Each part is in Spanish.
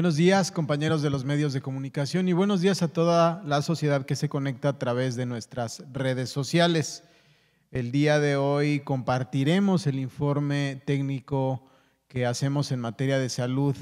Buenos días, compañeros de los medios de comunicación y buenos días a toda la sociedad que se conecta a través de nuestras redes sociales. El día de hoy compartiremos el informe técnico que hacemos en materia de salud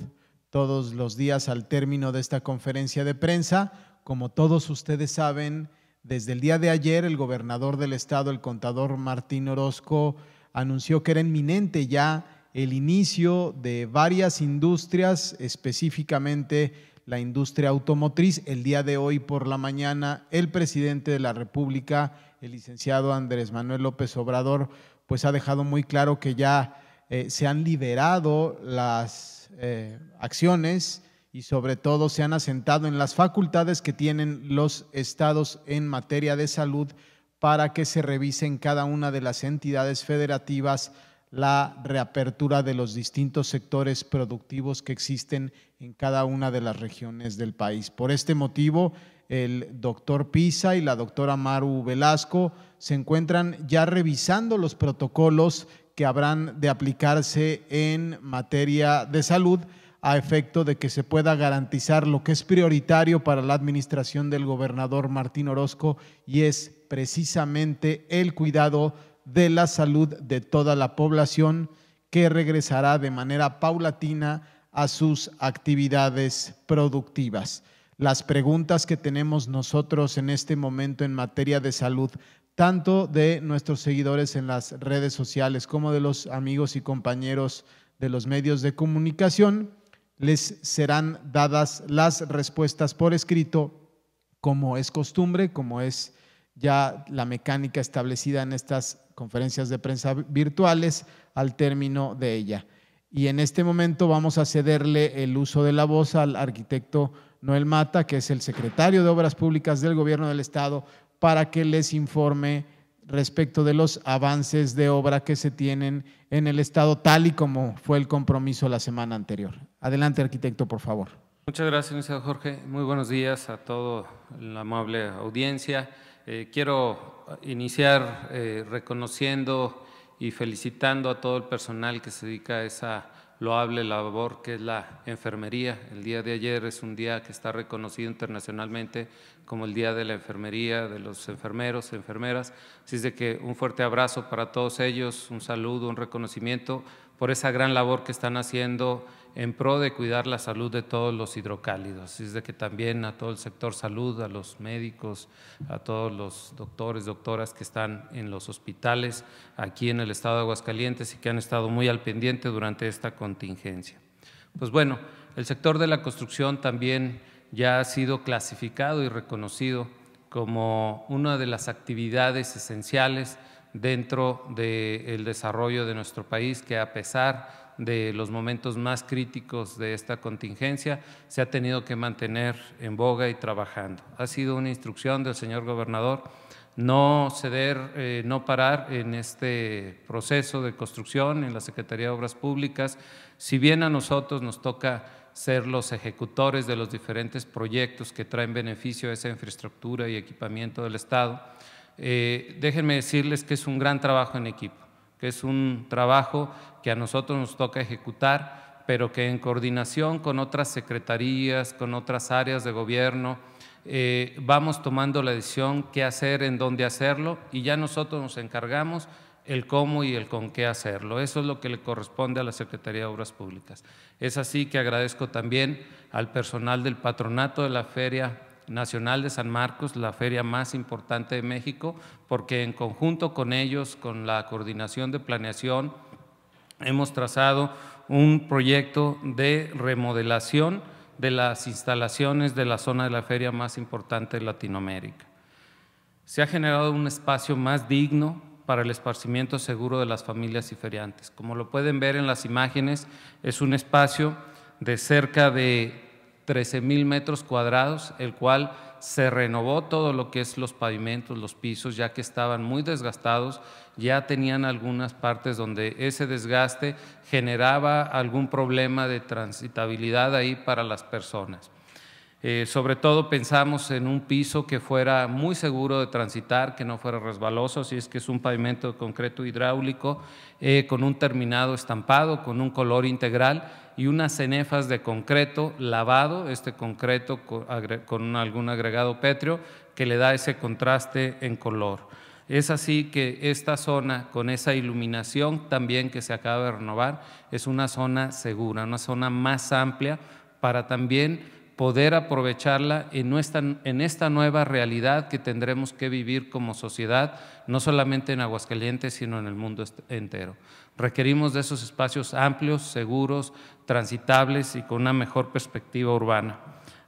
todos los días al término de esta conferencia de prensa. Como todos ustedes saben, desde el día de ayer el gobernador del estado, el contador Martín Orozco, anunció que era inminente ya el inicio de varias industrias, específicamente la industria automotriz. El día de hoy por la mañana, el presidente de la República, el licenciado Andrés Manuel López Obrador, pues ha dejado muy claro que ya eh, se han liberado las eh, acciones y sobre todo se han asentado en las facultades que tienen los estados en materia de salud para que se revisen cada una de las entidades federativas la reapertura de los distintos sectores productivos que existen en cada una de las regiones del país. Por este motivo, el doctor Pisa y la doctora Maru Velasco se encuentran ya revisando los protocolos que habrán de aplicarse en materia de salud a efecto de que se pueda garantizar lo que es prioritario para la administración del gobernador Martín Orozco y es precisamente el cuidado de la salud de toda la población que regresará de manera paulatina a sus actividades productivas. Las preguntas que tenemos nosotros en este momento en materia de salud, tanto de nuestros seguidores en las redes sociales como de los amigos y compañeros de los medios de comunicación, les serán dadas las respuestas por escrito, como es costumbre, como es ya la mecánica establecida en estas conferencias de prensa virtuales al término de ella. Y en este momento vamos a cederle el uso de la voz al arquitecto Noel Mata, que es el secretario de Obras Públicas del Gobierno del Estado, para que les informe respecto de los avances de obra que se tienen en el Estado, tal y como fue el compromiso la semana anterior. Adelante, arquitecto, por favor. Muchas gracias, señor Jorge. Muy buenos días a toda la amable audiencia. Eh, quiero iniciar eh, reconociendo y felicitando a todo el personal que se dedica a esa loable labor que es la enfermería. El día de ayer es un día que está reconocido internacionalmente como el Día de la Enfermería, de los enfermeros, enfermeras. Así es de que un fuerte abrazo para todos ellos, un saludo, un reconocimiento por esa gran labor que están haciendo en pro de cuidar la salud de todos los hidrocálidos. Así es de que también a todo el sector salud, a los médicos, a todos los doctores, doctoras que están en los hospitales aquí en el estado de Aguascalientes y que han estado muy al pendiente durante esta contingencia. Pues bueno, el sector de la construcción también ya ha sido clasificado y reconocido como una de las actividades esenciales dentro del desarrollo de nuestro país, que a pesar de los momentos más críticos de esta contingencia, se ha tenido que mantener en boga y trabajando. Ha sido una instrucción del señor gobernador no ceder, eh, no parar en este proceso de construcción en la Secretaría de Obras Públicas. Si bien a nosotros nos toca ser los ejecutores de los diferentes proyectos que traen beneficio a esa infraestructura y equipamiento del Estado, eh, déjenme decirles que es un gran trabajo en equipo, que es un trabajo que a nosotros nos toca ejecutar, pero que en coordinación con otras secretarías, con otras áreas de gobierno, eh, vamos tomando la decisión qué hacer, en dónde hacerlo, y ya nosotros nos encargamos el cómo y el con qué hacerlo. Eso es lo que le corresponde a la Secretaría de Obras Públicas. Es así que agradezco también al personal del patronato de la feria Nacional de San Marcos, la feria más importante de México, porque en conjunto con ellos, con la coordinación de planeación, hemos trazado un proyecto de remodelación de las instalaciones de la zona de la feria más importante de Latinoamérica. Se ha generado un espacio más digno para el esparcimiento seguro de las familias y feriantes. Como lo pueden ver en las imágenes, es un espacio de cerca de 13 mil metros cuadrados, el cual se renovó todo lo que es los pavimentos, los pisos, ya que estaban muy desgastados, ya tenían algunas partes donde ese desgaste generaba algún problema de transitabilidad ahí para las personas. Eh, sobre todo pensamos en un piso que fuera muy seguro de transitar, que no fuera resbaloso, si es que es un pavimento de concreto hidráulico, eh, con un terminado estampado, con un color integral y unas cenefas de concreto lavado, este concreto con, con algún agregado pétreo que le da ese contraste en color. Es así que esta zona, con esa iluminación también que se acaba de renovar, es una zona segura, una zona más amplia para también poder aprovecharla en esta, nueva realidad que tendremos que vivir como sociedad, no solamente en Aguascalientes, sino en el mundo entero. Requerimos de esos espacios amplios, seguros, transitables y con una mejor perspectiva urbana.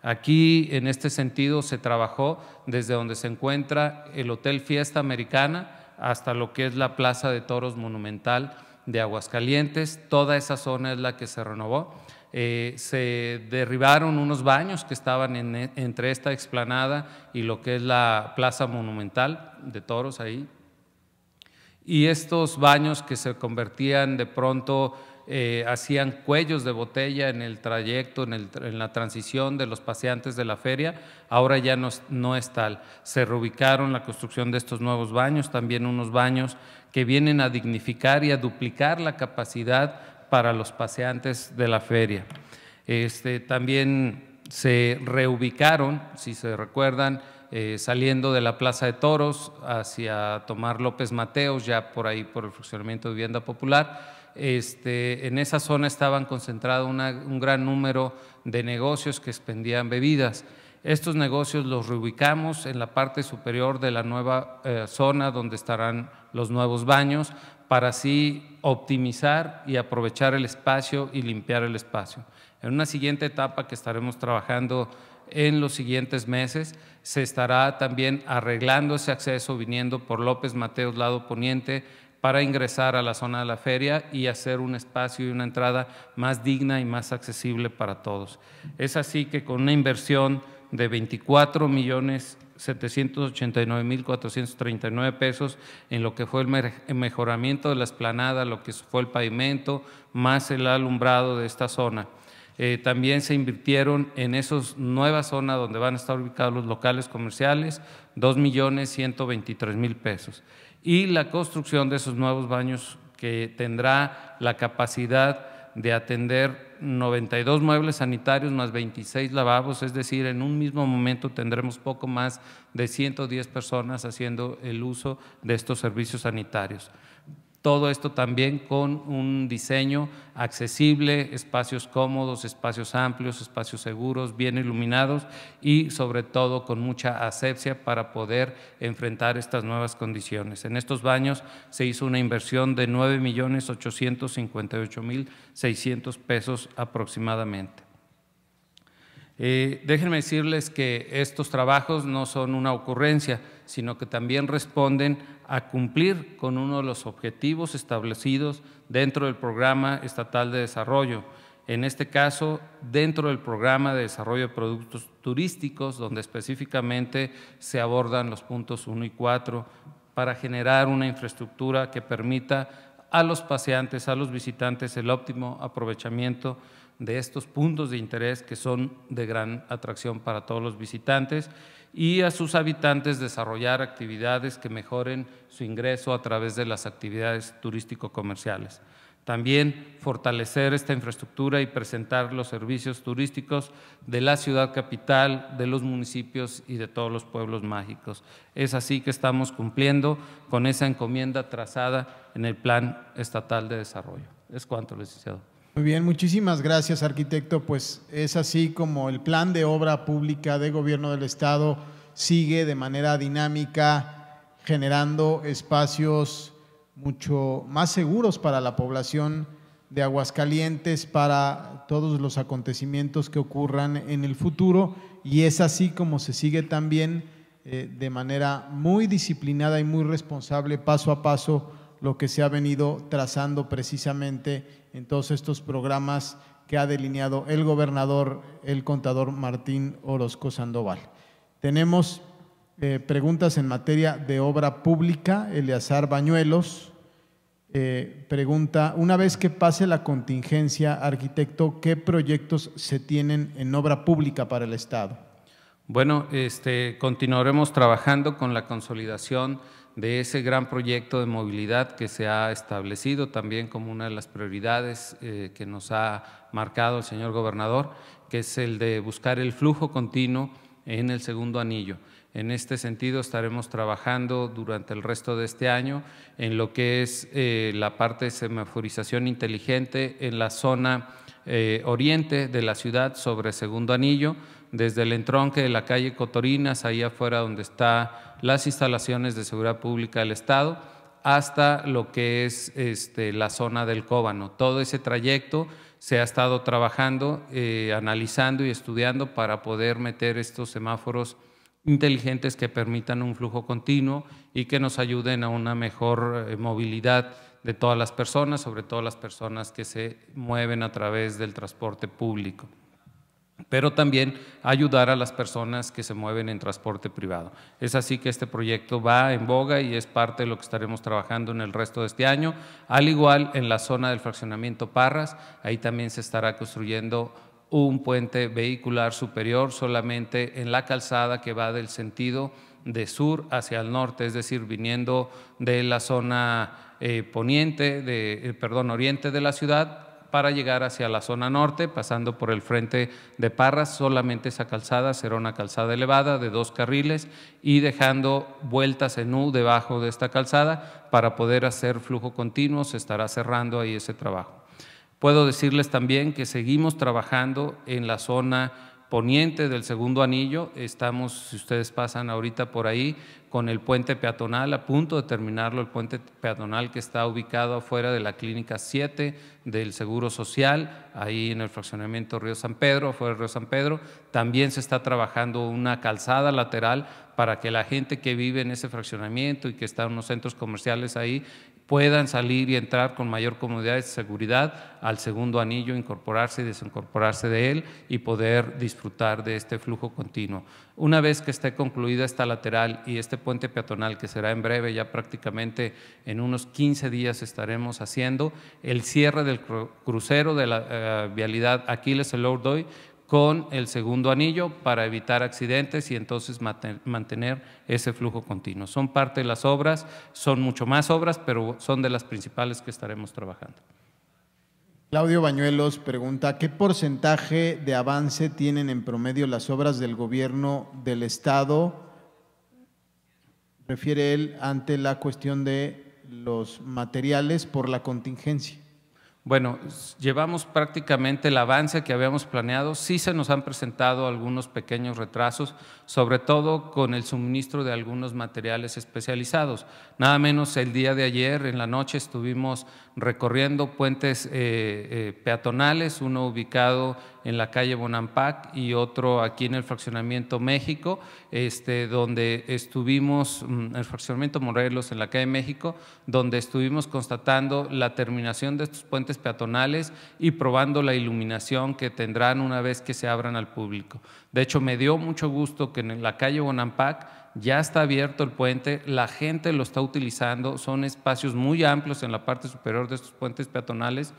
Aquí, en este sentido, se trabajó desde donde se encuentra el Hotel Fiesta Americana hasta lo que es la Plaza de Toros Monumental de Aguascalientes. Toda esa zona es la que se renovó eh, se derribaron unos baños que estaban e, entre esta explanada y lo que es la plaza monumental de toros ahí. Y estos baños que se convertían de pronto, eh, hacían cuellos de botella en el trayecto, en, la transición de los paseantes de la feria, ahora ya no, no es tal. Se reubicaron la construcción de estos nuevos baños, también unos baños que vienen a dignificar y a duplicar la capacidad para los paseantes de la feria. Este, también se reubicaron, si se recuerdan, eh, saliendo de la Plaza de Toros hacia Tomar López Mateos, ya por ahí por el funcionamiento de vivienda popular. Este, en esa zona estaban concentrados un gran número de negocios que expendían bebidas. Estos negocios los reubicamos en la parte superior de la nueva eh, zona donde estarán los nuevos baños para así optimizar y aprovechar el espacio y limpiar el espacio. En una siguiente etapa que estaremos trabajando en los siguientes meses, se estará también arreglando ese acceso viniendo por López Mateos, lado poniente, para ingresar a la zona de la feria y hacer un espacio y una entrada más digna y más accesible para todos. Es así que con una inversión de 24 millones 789.439 pesos en lo que fue el mejoramiento de la esplanada, lo que fue el pavimento, más el alumbrado de esta zona. Eh, también se invirtieron en esa nuevas zonas donde van a estar ubicados los locales comerciales, 2.123.000 pesos. Y la construcción de esos nuevos baños que tendrá la capacidad de atender 92 muebles sanitarios más 26 lavabos, es decir, en un mismo momento tendremos poco más de 110 personas haciendo el uso de estos servicios sanitarios. Todo esto también con un diseño accesible, espacios cómodos, espacios amplios, espacios seguros, bien iluminados y sobre todo con mucha asepsia para poder enfrentar estas nuevas condiciones. En estos baños se hizo una inversión de 9.858.600 pesos aproximadamente. Eh, déjenme decirles que estos trabajos no son una ocurrencia, sino que también responden a cumplir con uno de los objetivos establecidos dentro del Programa Estatal de Desarrollo, en este caso dentro del Programa de Desarrollo de Productos Turísticos, donde específicamente se abordan los puntos 1 y 4 para generar una infraestructura que permita a los paseantes, a los visitantes, el óptimo aprovechamiento de estos puntos de interés que son de gran atracción para todos los visitantes y a sus habitantes desarrollar actividades que mejoren su ingreso a través de las actividades turístico-comerciales. También fortalecer esta infraestructura y presentar los servicios turísticos de la ciudad capital, de los municipios y de todos los pueblos mágicos. Es así que estamos cumpliendo con esa encomienda trazada en el Plan Estatal de Desarrollo. Es cuanto, licenciado. Muy bien, muchísimas gracias, arquitecto. Pues es así como el plan de obra pública de gobierno del Estado sigue de manera dinámica generando espacios mucho más seguros para la población de Aguascalientes, para todos los acontecimientos que ocurran en el futuro. Y es así como se sigue también eh, de manera muy disciplinada y muy responsable, paso a paso, lo que se ha venido trazando precisamente en todos estos programas que ha delineado el gobernador, el contador Martín Orozco Sandoval. Tenemos eh, preguntas en materia de obra pública. Eleazar Bañuelos eh, pregunta, una vez que pase la contingencia, arquitecto, ¿qué proyectos se tienen en obra pública para el Estado? Bueno, este, continuaremos trabajando con la consolidación de ese gran proyecto de movilidad que se ha establecido también como una de las prioridades eh, que nos ha marcado el señor gobernador, que es el de buscar el flujo continuo en el segundo anillo. En este sentido estaremos trabajando durante el resto de este año en lo que es eh, la parte de semaforización inteligente en la zona eh, oriente de la ciudad sobre Segundo Anillo, desde el entronque de la calle Cotorinas, ahí afuera donde están las instalaciones de seguridad pública del Estado, hasta lo que es este, la zona del Cóbano. Todo ese trayecto se ha estado trabajando, eh, analizando y estudiando para poder meter estos semáforos inteligentes que permitan un flujo continuo y que nos ayuden a una mejor eh, movilidad de todas las personas, sobre todo las personas que se mueven a través del transporte público pero también ayudar a las personas que se mueven en transporte privado. Es así que este proyecto va en boga y es parte de lo que estaremos trabajando en el resto de este año, al igual en la zona del fraccionamiento Parras, ahí también se estará construyendo un puente vehicular superior solamente en la calzada que va del sentido de sur hacia el norte, es decir, viniendo de la zona eh, poniente, de, eh, perdón, oriente de la ciudad para llegar hacia la zona norte, pasando por el frente de Parras, solamente esa calzada será una calzada elevada de dos carriles y dejando vueltas en U debajo de esta calzada para poder hacer flujo continuo, se estará cerrando ahí ese trabajo. Puedo decirles también que seguimos trabajando en la zona poniente del segundo anillo. Estamos, si ustedes pasan ahorita por ahí, con el puente peatonal, a punto de terminarlo, el puente peatonal que está ubicado afuera de la Clínica 7 del Seguro Social, ahí en el fraccionamiento Río San Pedro, afuera de Río San Pedro. También se está trabajando una calzada lateral para que la gente que vive en ese fraccionamiento y que está en unos centros comerciales ahí puedan salir y entrar con mayor comodidad y seguridad al segundo anillo, incorporarse y desincorporarse de él y poder disfrutar de este flujo continuo. Una vez que esté concluida esta lateral y este puente peatonal, que será en breve, ya prácticamente en unos 15 días estaremos haciendo, el cierre del crucero de la eh, vialidad Aquiles Elordoy con el segundo anillo para evitar accidentes y entonces mantener ese flujo continuo. Son parte de las obras, son mucho más obras, pero son de las principales que estaremos trabajando. Claudio Bañuelos pregunta, ¿qué porcentaje de avance tienen en promedio las obras del gobierno del Estado? Refiere él ante la cuestión de los materiales por la contingencia. Bueno, llevamos prácticamente el avance que habíamos planeado. Sí se nos han presentado algunos pequeños retrasos, sobre todo con el suministro de algunos materiales especializados. Nada menos el día de ayer, en la noche, estuvimos recorriendo puentes eh, eh, peatonales, uno ubicado en la calle Bonampac y otro aquí en el fraccionamiento México, este, donde estuvimos, en mm, el fraccionamiento Morelos, en la calle México, donde estuvimos constatando la terminación de estos puentes peatonales y probando la iluminación que tendrán una vez que se abran al público. De hecho, me dio mucho gusto que en la calle Bonampak ya está abierto el puente, la gente lo está utilizando, son espacios muy amplios en la parte superior de estos puentes peatonales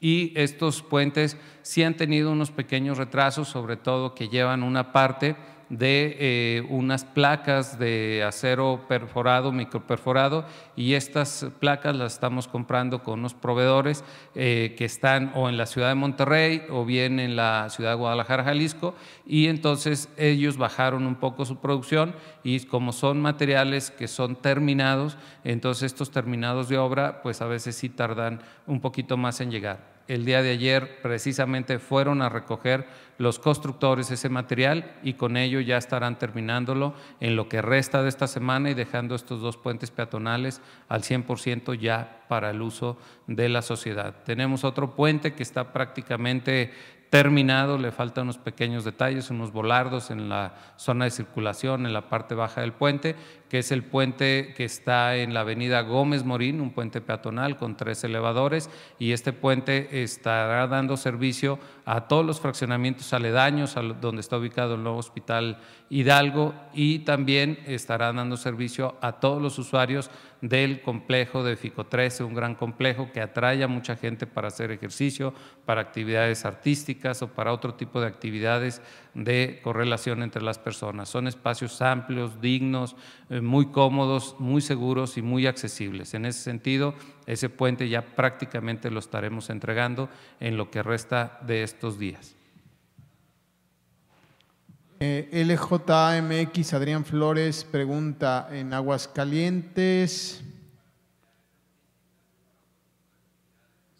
y estos puentes sí han tenido unos pequeños retrasos, sobre todo que llevan una parte de eh, unas placas de acero perforado, microperforado, y estas placas las estamos comprando con unos proveedores eh, que están o en la ciudad de Monterrey o bien en la ciudad de Guadalajara, Jalisco, y entonces ellos bajaron un poco su producción y como son materiales que son terminados, entonces estos terminados de obra pues a veces sí tardan un poquito más en llegar el día de ayer precisamente fueron a recoger los constructores ese material y con ello ya estarán terminándolo en lo que resta de esta semana y dejando estos dos puentes peatonales al 100% ya para el uso de la sociedad. Tenemos otro puente que está prácticamente terminado, le faltan unos pequeños detalles, unos volardos en la zona de circulación, en la parte baja del puente que es el puente que está en la avenida Gómez Morín, un puente peatonal con tres elevadores, y este puente estará dando servicio a todos los fraccionamientos aledaños, donde está ubicado el nuevo hospital Hidalgo, y también estará dando servicio a todos los usuarios del complejo de FICO 13, un gran complejo que atrae a mucha gente para hacer ejercicio, para actividades artísticas o para otro tipo de actividades de correlación entre las personas. Son espacios amplios, dignos, eh, muy cómodos, muy seguros y muy accesibles. En ese sentido, ese puente ya prácticamente lo estaremos entregando en lo que resta de estos días. Eh, LJMX Adrián Flores pregunta en Aguascalientes.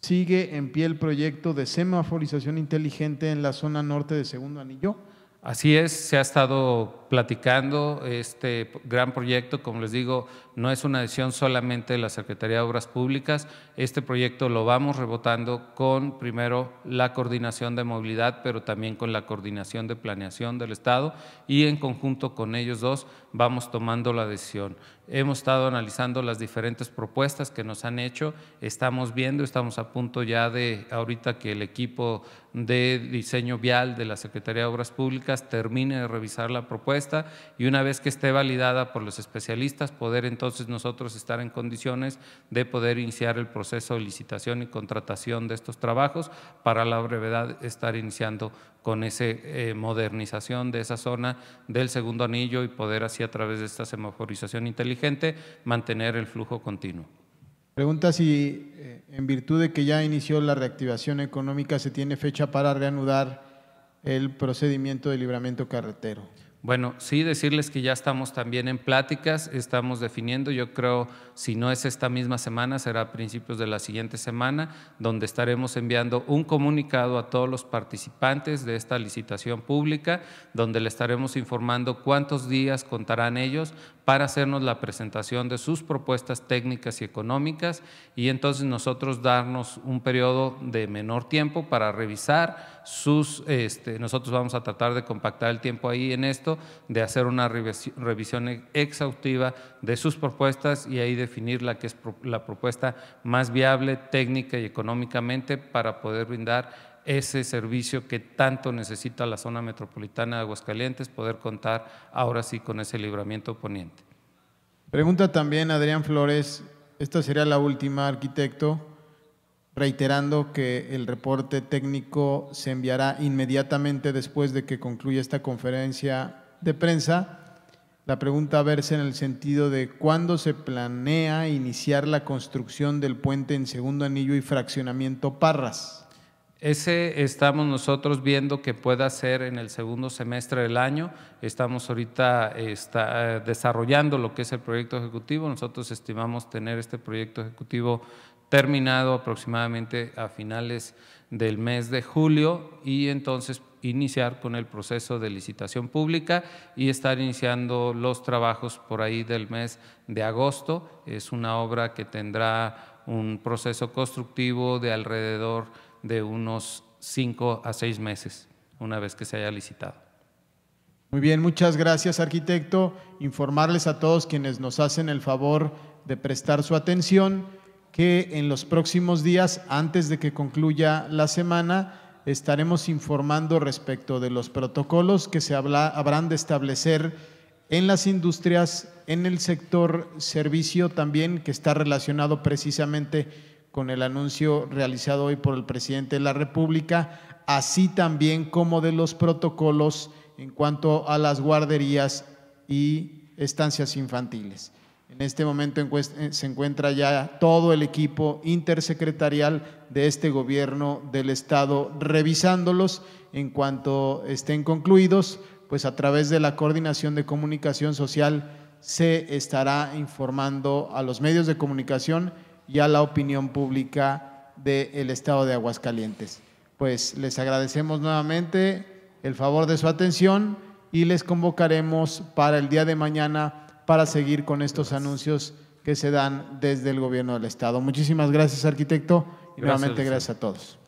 Sigue en pie el proyecto de semaforización inteligente en la zona norte de Segundo Anillo. Así es, se ha estado platicando este gran proyecto, como les digo, no es una decisión solamente de la Secretaría de Obras Públicas, este proyecto lo vamos rebotando con primero la coordinación de movilidad, pero también con la coordinación de planeación del Estado y en conjunto con ellos dos vamos tomando la decisión. Hemos estado analizando las diferentes propuestas que nos han hecho, estamos viendo, estamos a punto ya de, ahorita que el equipo de diseño vial de la Secretaría de Obras Públicas termine de revisar la propuesta y una vez que esté validada por los especialistas, poder entonces nosotros estar en condiciones de poder iniciar el proceso de licitación y contratación de estos trabajos para la brevedad estar iniciando con esa eh, modernización de esa zona del segundo anillo y poder así a través de esta semaforización inteligente mantener el flujo continuo. Pregunta si eh, en virtud de que ya inició la reactivación económica se tiene fecha para reanudar el procedimiento de libramiento carretero. Bueno, sí decirles que ya estamos también en pláticas, estamos definiendo, yo creo, si no es esta misma semana, será a principios de la siguiente semana, donde estaremos enviando un comunicado a todos los participantes de esta licitación pública, donde le estaremos informando cuántos días contarán ellos para hacernos la presentación de sus propuestas técnicas y económicas y entonces nosotros darnos un periodo de menor tiempo para revisar sus, este, nosotros vamos a tratar de compactar el tiempo ahí en esto de hacer una revisión exhaustiva de sus propuestas y ahí definir la que es la propuesta más viable técnica y económicamente para poder brindar ese servicio que tanto necesita la zona metropolitana de Aguascalientes, poder contar ahora sí con ese libramiento poniente. Pregunta también Adrián Flores, esta sería la última, arquitecto, reiterando que el reporte técnico se enviará inmediatamente después de que concluya esta conferencia de prensa, la pregunta verse en el sentido de cuándo se planea iniciar la construcción del puente en segundo anillo y fraccionamiento Parras. Ese estamos nosotros viendo que pueda ser en el segundo semestre del año. Estamos ahorita está, eh, desarrollando lo que es el proyecto ejecutivo. Nosotros estimamos tener este proyecto ejecutivo terminado aproximadamente a finales del mes de julio y entonces iniciar con el proceso de licitación pública y estar iniciando los trabajos por ahí del mes de agosto. Es una obra que tendrá un proceso constructivo de alrededor de unos cinco a seis meses, una vez que se haya licitado. Muy bien, muchas gracias arquitecto. Informarles a todos quienes nos hacen el favor de prestar su atención que en los próximos días, antes de que concluya la semana, estaremos informando respecto de los protocolos que se habrán de establecer en las industrias, en el sector servicio también, que está relacionado precisamente con el anuncio realizado hoy por el presidente de la República, así también como de los protocolos en cuanto a las guarderías y estancias infantiles. En este momento eh, se encuentra ya todo el equipo intersecretarial de este gobierno del Estado revisándolos. En cuanto estén concluidos, pues a través de la Coordinación de Comunicación Social se estará informando a los medios de comunicación y a la opinión pública del Estado de Aguascalientes. Pues les agradecemos nuevamente el favor de su atención y les convocaremos para el día de mañana para seguir con estos anuncios que se dan desde el gobierno del Estado. Muchísimas gracias, arquitecto, y nuevamente gracias a todos.